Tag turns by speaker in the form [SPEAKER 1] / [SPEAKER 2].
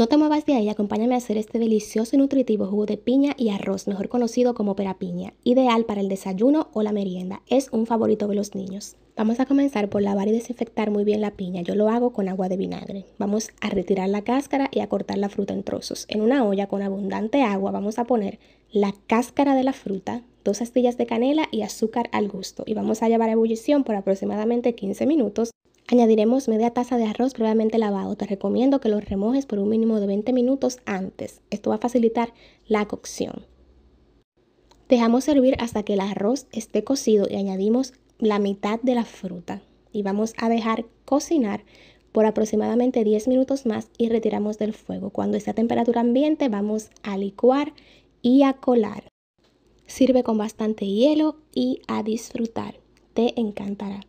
[SPEAKER 1] No te muevas de ahí, acompáñame a hacer este delicioso y nutritivo jugo de piña y arroz, mejor conocido como pera piña, ideal para el desayuno o la merienda. Es un favorito de los niños. Vamos a comenzar por lavar y desinfectar muy bien la piña. Yo lo hago con agua de vinagre. Vamos a retirar la cáscara y a cortar la fruta en trozos. En una olla con abundante agua vamos a poner la cáscara de la fruta, dos astillas de canela y azúcar al gusto. Y vamos a llevar a ebullición por aproximadamente 15 minutos Añadiremos media taza de arroz previamente lavado. Te recomiendo que lo remojes por un mínimo de 20 minutos antes. Esto va a facilitar la cocción. Dejamos servir hasta que el arroz esté cocido y añadimos la mitad de la fruta. Y vamos a dejar cocinar por aproximadamente 10 minutos más y retiramos del fuego. Cuando esté a temperatura ambiente vamos a licuar y a colar. Sirve con bastante hielo y a disfrutar. Te encantará.